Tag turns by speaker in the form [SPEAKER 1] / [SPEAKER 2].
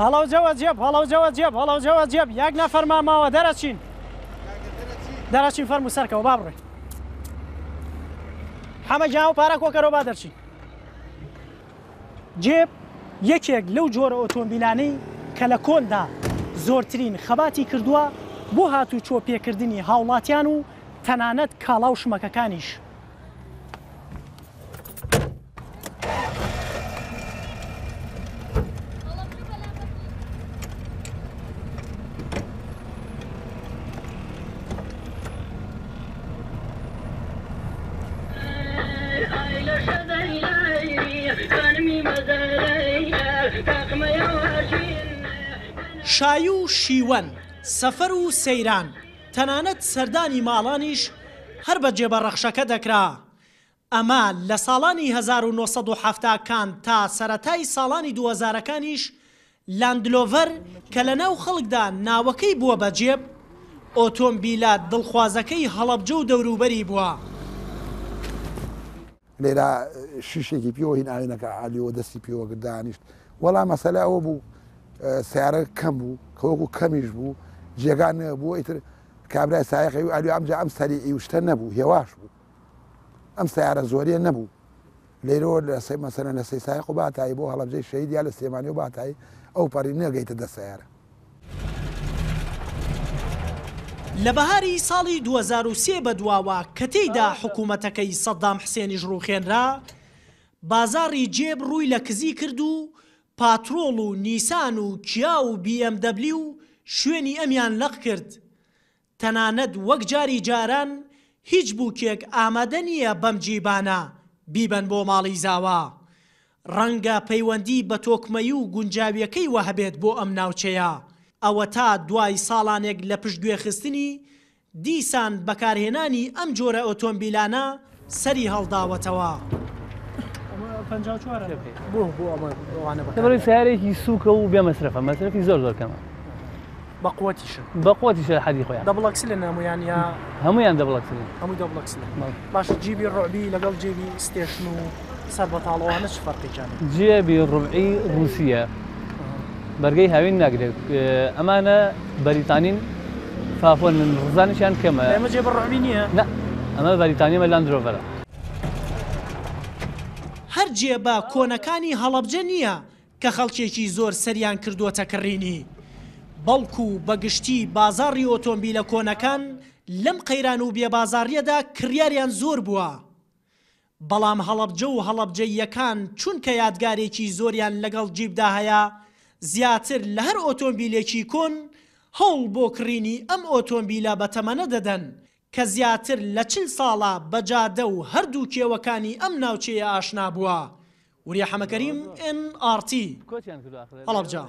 [SPEAKER 1] هەڵاو جەوە جێب هەڵاو جەوە جێب هەڵاو جەوە جێب یاک نەفەرماماوە دەرەچین دەرەچین فەرمو سەرکەەوە با بڕێ حەمە جا و پارە کۆکەرەوە با دەرچین جێب یەکێک لەو جۆرە ئۆتۆمبیلانەی کە لە کۆندا زۆرترین خەباتی کردووە بۆ هاتوو چۆپێکردنی هاوڵاتیان و تەنانەت کاڵاو شمەکەکانیش. شای و شیوەن سەفەر و سەیران تەنانەت سەردانی ماڵانیش هەر بە جێبەڕەخشەکە دەکرا ئەمە لە ساڵانی 1970کان تا سەتای ساڵانی دووەزارەکانیش لاندلۆڤەر کە لە ناو خەڵکدا ناوەکەی بووە بەجێب ئۆتۆمبیلات دڵخوازەکەی هەڵەبجە و دەوروبەری بووە.
[SPEAKER 2] لێرا شیشێکی پیوە هین ئاینەکە عالیەوە دەستی پیوەگردانیشت وەڵام مەسەلا ئەوە بوو سیارە کەم بوو کەوەکو کەمیش بوو جێگان بوو ئیتر کابرای سایقی و ئەلو ئەمجا ئەم سەری ئیوشتە نەبوو هێواش بوو ئەم سیارە زۆریە نەبوو لێرۆ لە سی مەسەرە لە سی سایق و باتایی بۆ هەڵبجەی شەیدیا لە سێمانی و باتایی ئەو پەری نەگەیتە دەسیارە
[SPEAKER 1] لە بەهاری ساڵی 2023 بەدواوە کە تێیدا حکوومەتەکەی سەددام حسێنی ژڕوخێنرا بازاری جێب ڕووی لە کزی کرد و پاترۆڵ و نیسان و کیا و BMW و شوێنی ئەمیان لەق کرد تەنانەت وەک جاری جاران هیچ بووکێک ئامادە نییە بەم جیبانە بیبەن بۆ ماڵی زاوا ڕەنگە پەیوەندی بە تۆکمەی و گونجاویەکەی وەهبێت بۆ ئەم ناوچەیە ئەوە تا دوای ساڵانێک لە پشت گوێخستنی دیسان بەکارهێنانی ئەم جۆرە ئۆتۆمبیلانە سەری هەڵداوەتەوە. 54 بۆ بۆ ئەمەوانە دەبڕی
[SPEAKER 3] سیارێکی سوکە و كمان مەسرفە مەسرفی زۆر زۆر کەمە بەقوتیش بەقوتیش حەدی خۆیان
[SPEAKER 1] دەبڵکس لە نامویان یا
[SPEAKER 3] هەمویان دەبڵکس
[SPEAKER 1] هەموو دەبڵکس باش جیبی ڕعبی لەگەڵ جیبی ستێشن و سەر بەتاڵەوانە چ فەرقیان
[SPEAKER 3] جێبی ڕوعی رووسە بەرگەی هاوین ناگرێت ئەمانە بەریتانین فافۆن ڕزانشیان کەمە ئەمە
[SPEAKER 1] جێبڕعبی نییە
[SPEAKER 3] ئەمە بەریتانیمە لاندرۆڤەرە
[SPEAKER 1] جێبە کۆنەکانی هەڵەبجە نییە کە خەڵکێکی زۆر سەریان کردووەتە کڕینی بەڵکو بەگشتی بازاری ئۆتۆمبیلە کۆنەکان لەم قەیران و بێبازاریەدا کریاریان زۆر بووە بەڵام هەڵەبجە و هەڵەبجەیەکان چونکە یادگارێکی زۆریان لەگەڵ جیبدا هەیە زیاتر لە هەر ئۆتۆمبیلێکی کۆن هەڵ بۆ کڕینی ئەم ئۆتۆمبیلە بە تەمەنە دەدەن کە زیاتر لە چل ساڵە بەجادە و هەردوو کێوەکانی ئەم ناوچەیە ئاشنا بووە وریە حەمەکەریم NRT
[SPEAKER 3] هەڵبجا.